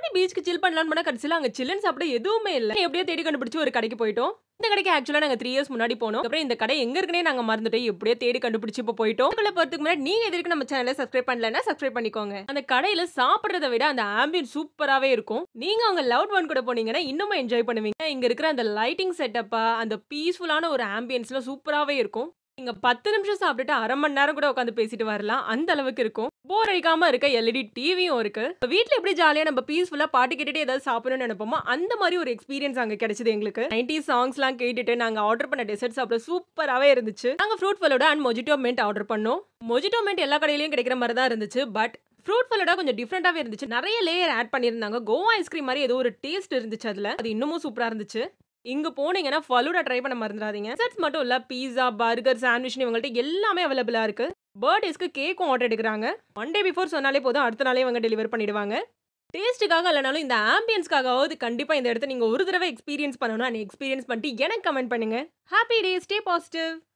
வந்து பீச்சுக்கு சில் பண்ணலாம்னு பண்ண கடைசியில் அங்கே சில்லுன்னு சாப்பிட எதுவுமே இல்லை எப்படியோ தேடி கண்டுபிடிச்சி ஒரு கடைக்கு போயிட்டோம் இந்த கடைக்கு ஆக்சுவலாக நாங்கள் த்ரீ இயர்ஸ் முன்னாடி போனோம் அப்புறம் இந்த கடை எங்க இருக்குனே நாங்கள் மறந்துட்டோம் எப்படியோ தேடி கண்டுபிடிச்சி இப்போ போயிட்டோம் உங்களை பொறுத்துக்கு முன்னாடி நீங்கள் எதிர்க்கு நம்ம சேனலை சப்ஸ்கிரைப் பண்ணலன்னா சப்ஸ்கிரைப் பண்ணிக்கோங்க அந்த கடையில் சாப்பிட்றத விட அந்த ஆம்பியன் சூப்பராகவே இருக்கும் நீங்கள் அவங்க லவ் ஒன் கூட போனீங்கன்னா இன்னும் என்ஜாய் பண்ணுவீங்க இங்கே இருக்கிற அந்த லைட்டிங் செட்டப்பா அந்த பீஸ்ஃபுல்லான ஒரு ஆம்பியன்ஸ்லாம் சூப்பராகவே இருக்கும் நீங்க பத்து நிமிஷம் சாப்பிட்டுட்டு அரை மணி நேரம் கூட உட்காந்து பேசிட்டு வரலாம் அந்த அளவுக்கு இருக்கும் போர் அடிக்காம இருக்க எல்இடி டிவியும் e இருக்கு வீட்டுல எப்படி ஜாலியா நம்ம பீஸ்ஃபுல்லா பாட்டு கேட்டுட்டு ஏதாவது சாப்பிடணும்னு நினைப்போமோ அந்த மாதிரி ஒரு எக்ஸ்பீரியன்ஸ் அங்க கிடைச்சது எங்களுக்கு நைன்டி சாங்ஸ் எல்லாம் கேட்டுட்டு நாங்க ஆர்டர் பண்ண டெசர்ட் சாப்பிட சூப்பராகவே இருந்துச்சு நாங்க fruit falooda and mojito mint order பண்ணோம் மொஜிட்டோ மென்ட் எல்லா கடையிலயும் கிடைக்கிற மாதிரி தான் இருந்துச்சு பட் ஃப்ரூட் ஃபலோடா கொஞ்சம் டிஃப்ரெண்டாவே இருந்துச்சு நிறைய லேயர் ஆட் பண்ணியிருந்தாங்க கோவா ஐஸ்கிரீம் மாதிரி ஏதோ ஒரு டேஸ்ட் இருந்துச்சு அதில் அது இன்னமும் சூப்பராக இருந்துச்சு இங்கே போனீங்கன்னா ஃபலூடா ட்ரை பண்ண மறந்துடாதீங்க செட்ஸ் மட்டும் இல்லை பீஸா பர்கர் சாண்ட்விச் இவங்கள்ட்ட எல்லாமே அவைலபிளாக இருக்கு பர்த்டேஸ்க்கு கேக்கும் ஆர்டர் எடுக்கிறாங்க மண்டே பிஃபோர் சொன்னாலே போதும் அடுத்த நாளே இவங்க டெலிவர் பண்ணிடுவாங்க டேஸ்ட்டுக்காக இல்லைனாலும் இந்த ஆம்பியன்ஸ்க்காகவாவது கண்டிப்பாக இந்த இடத்த நீங்கள் ஒரு தடவை எக்ஸ்பீரியன்ஸ் பண்ணணும் அண்ட் எக்ஸ்பீரியன்ஸ் பண்ணிட்டு எனக்கு கமெண்ட் பண்ணுங்கள் ஹாப்பி டே ஸ்டே பாசிட்டிவ்